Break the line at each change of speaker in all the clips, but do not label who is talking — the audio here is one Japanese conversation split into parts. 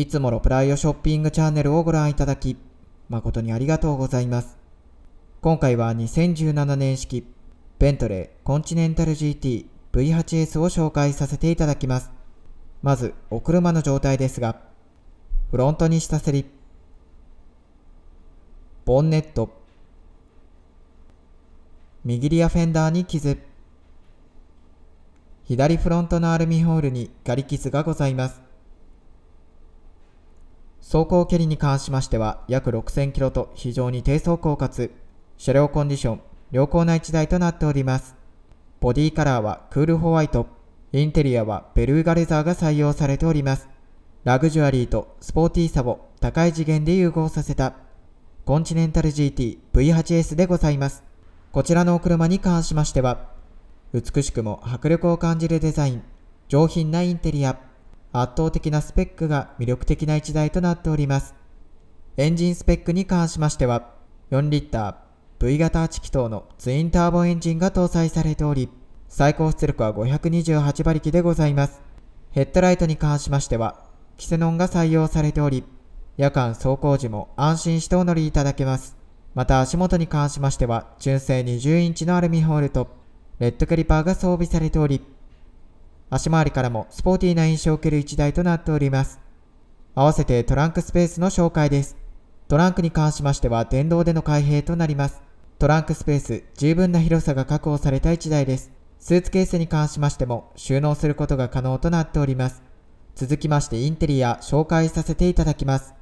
いつものプライオショッピングチャンネルをご覧いただき、誠にありがとうございます。今回は2017年式、ベントレーコンチネンタル GT V8S を紹介させていただきます。まず、お車の状態ですが、フロントに下せり、ボンネット、右リアフェンダーに傷、左フロントのアルミホールにガリ傷がございます。走行距離に関しましては約6000キロと非常に低走行かつ車両コンディション良好な1台となっております。ボディカラーはクールホワイト、インテリアはベルーガレザーが採用されております。ラグジュアリーとスポーティーさを高い次元で融合させたコンチネンタル GTV8S でございます。こちらのお車に関しましては、美しくも迫力を感じるデザイン、上品なインテリア、圧倒的なスペックが魅力的な一台となっております。エンジンスペックに関しましては、4リッター V 型8気筒のツインターボエンジンが搭載されており、最高出力は528馬力でございます。ヘッドライトに関しましては、キセノンが採用されており、夜間走行時も安心してお乗りいただけます。また足元に関しましては、純正20インチのアルミホールと、レッドクリパーが装備されており、足回りからもスポーティーな印象を受ける一台となっております。合わせてトランクスペースの紹介です。トランクに関しましては電動での開閉となります。トランクスペース十分な広さが確保された1台です。スーツケースに関しましても収納することが可能となっております。続きましてインテリア紹介させていただきます。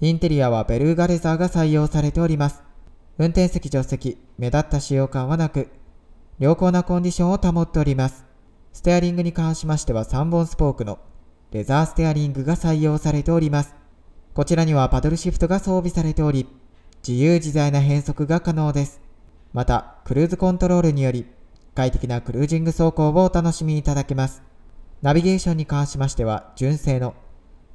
インテリアはベルーガレザーが採用されております。運転席助手席、目立った使用感はなく、良好なコンディションを保っております。ステアリングに関しましては3本スポークのレザーステアリングが採用されております。こちらにはパドルシフトが装備されており、自由自在な変速が可能です。また、クルーズコントロールにより、快適なクルージング走行をお楽しみいただけます。ナビゲーションに関しましては、純正の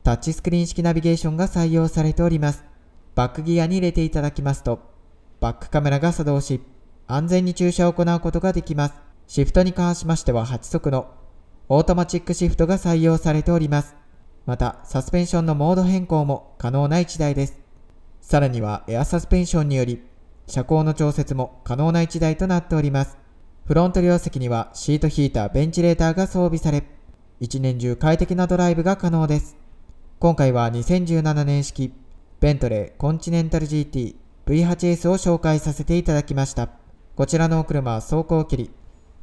タッチスクリーン式ナビゲーションが採用されております。バックギアに入れていただきますと、バックカメラが作動し、安全に駐車を行うことができます。シフトに関しましては8速のオートマチックシフトが採用されております。また、サスペンションのモード変更も可能な1台です。さらにはエアサスペンションにより、車高の調節も可能な1台となっております。フロント両席にはシートヒーター、ベンチレーターが装備され、一年中快適なドライブが可能です。今回は2017年式、ベントレーコンチネンタル GT V8S を紹介させていただきました。こちらのお車は走行距離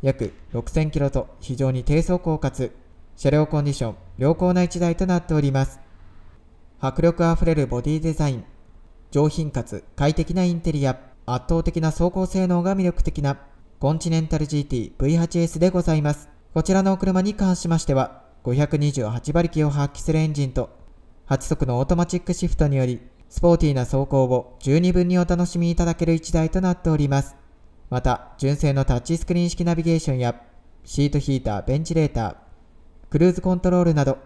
約6000キロと非常に低走行かつ車両コンディション良好な1台となっております。迫力あふれるボディデザイン、上品かつ快適なインテリア、圧倒的な走行性能が魅力的なコンチネンタル GTV8S でございます。こちらのお車に関しましては、528馬力を発揮するエンジンと、8速のオートマチックシフトにより、スポーティーな走行を十二分にお楽しみいただける一台となっております。また、純正のタッチスクリーン式ナビゲーションや、シートヒーター、ベンチレーター、クルーズコントロールなど、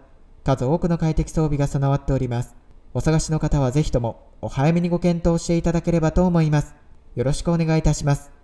数多くの快適装備が備わっております。お探しの方はぜひとも、お早めにご検討していただければと思います。よろしくお願いいたします。